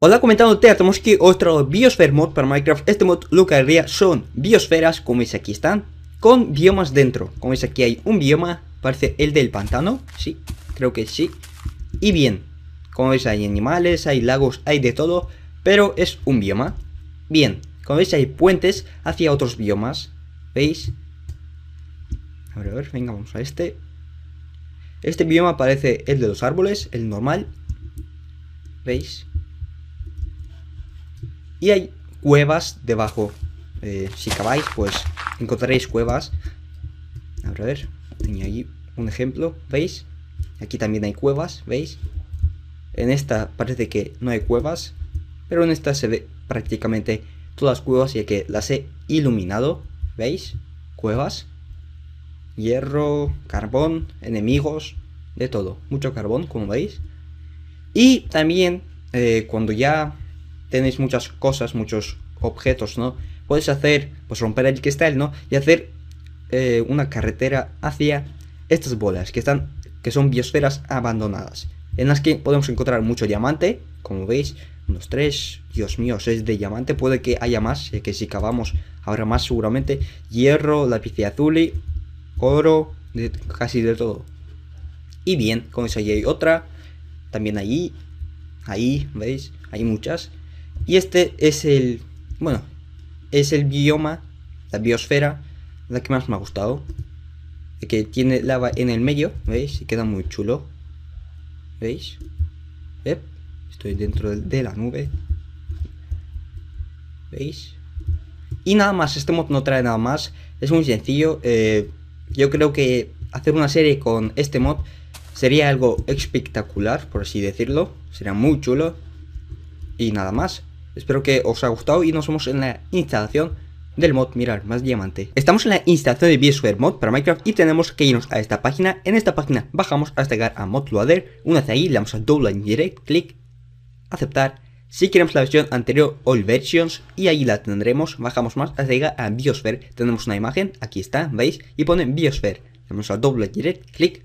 Hola comentando tenemos que otro Biosphere mod para Minecraft, este mod lo que haría son biosferas, como veis aquí están, con biomas dentro, como veis aquí hay un bioma, parece el del pantano, sí, creo que sí, y bien, como veis hay animales, hay lagos, hay de todo, pero es un bioma, bien, como veis hay puentes hacia otros biomas, ¿veis? A ver, a ver, venga, vamos a este, este bioma parece el de los árboles, el normal, ¿veis? Y hay cuevas debajo. Eh, si caváis, pues encontraréis cuevas. A ver, tenía aquí un ejemplo, ¿veis? Aquí también hay cuevas, ¿veis? En esta parece que no hay cuevas, pero en esta se ve prácticamente todas las cuevas ya que las he iluminado, ¿veis? Cuevas, hierro, carbón, enemigos, de todo, mucho carbón, como veis. Y también eh, cuando ya tenéis muchas cosas, muchos objetos, ¿no? Puedes hacer, pues romper el cristal, ¿no? Y hacer eh, una carretera hacia estas bolas que están, que son biosferas abandonadas, en las que podemos encontrar mucho diamante, como veis, unos tres, Dios mío, seis de diamante, puede que haya más, que si cavamos ahora más seguramente, hierro, lápiz azul azul, oro, casi de todo. Y bien, como eso ahí hay otra, también allí, ahí, ¿veis? Hay muchas. Y este es el, bueno, es el bioma, la biosfera, la que más me ha gustado. Que tiene lava en el medio, ¿veis? Y queda muy chulo. ¿Veis? Estoy dentro de la nube. ¿Veis? Y nada más, este mod no trae nada más. Es muy sencillo. Eh, yo creo que hacer una serie con este mod sería algo espectacular, por así decirlo. Sería muy chulo. Y nada más. Espero que os haya gustado y nos vemos en la instalación del mod Mirar Más Diamante. Estamos en la instalación de Biosphere Mod para Minecraft y tenemos que irnos a esta página. En esta página bajamos hasta llegar a Mod Loader. Una vez ahí le damos a Double Direct, clic, aceptar. Si queremos la versión anterior, All Versions, y ahí la tendremos, bajamos más hasta llegar a Biosphere. Tenemos una imagen, aquí está, ¿veis? Y pone Biosphere. Le Damos a doble direct, clic,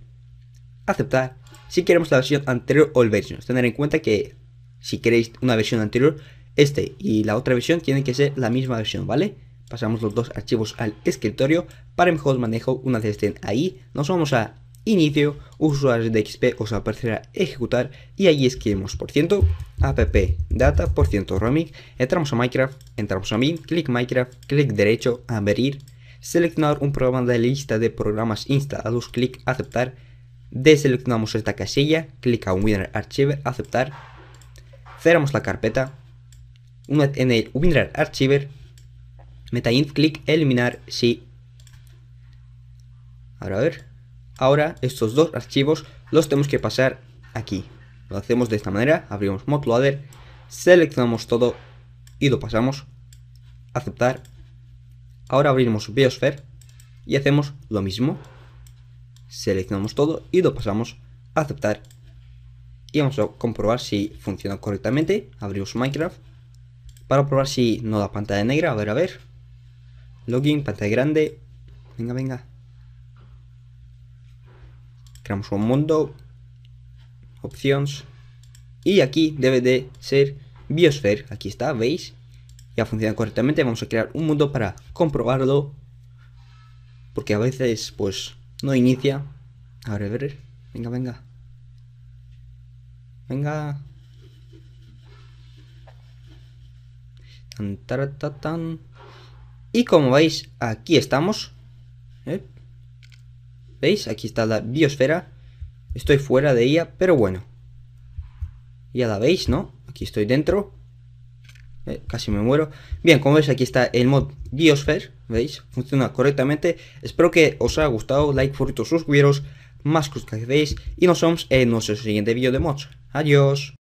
aceptar. Si queremos la versión anterior, All Versions, tener en cuenta que si queréis una versión anterior, este y la otra versión tienen que ser la misma versión, ¿vale? Pasamos los dos archivos al escritorio. Para mejor manejo, una vez estén ahí, nos vamos a Inicio, usuarios de XP os aparecerá ejecutar y allí escribimos por ciento, app, data, por ciento roaming, entramos a Minecraft, entramos a min, clic Minecraft, clic derecho, abrir, seleccionar un programa de la lista de programas instalados, clic aceptar, deseleccionamos esta casilla, clic a Winner Archive, aceptar, cerramos la carpeta, una, en el WinRAR Archiver, metaint clic eliminar sí Ahora a ver. Ahora estos dos archivos los tenemos que pasar aquí. Lo hacemos de esta manera, abrimos modloader, seleccionamos todo y lo pasamos. Aceptar. Ahora abrimos Biosphere y hacemos lo mismo. Seleccionamos todo y lo pasamos aceptar. Y vamos a comprobar si funciona correctamente. Abrimos Minecraft para probar si no da pantalla negra. A ver, a ver. Login, pantalla grande. Venga, venga. Creamos un mundo. Opciones. Y aquí debe de ser Biosphere. Aquí está, ¿veis? Ya funciona correctamente. Vamos a crear un mundo para comprobarlo. Porque a veces, pues, no inicia. A ver, a ver. Venga, venga. Venga. Y como veis, aquí estamos. ¿eh? ¿Veis? Aquí está la biosfera. Estoy fuera de ella, pero bueno. Ya la veis, ¿no? Aquí estoy dentro. Eh, casi me muero. Bien, como veis aquí está el mod Biosphere, ¿veis? Funciona correctamente. Espero que os haya gustado, like, favoritos, suscribiros, más cosas que veis y nos vemos en nuestro siguiente vídeo de mods. Adiós.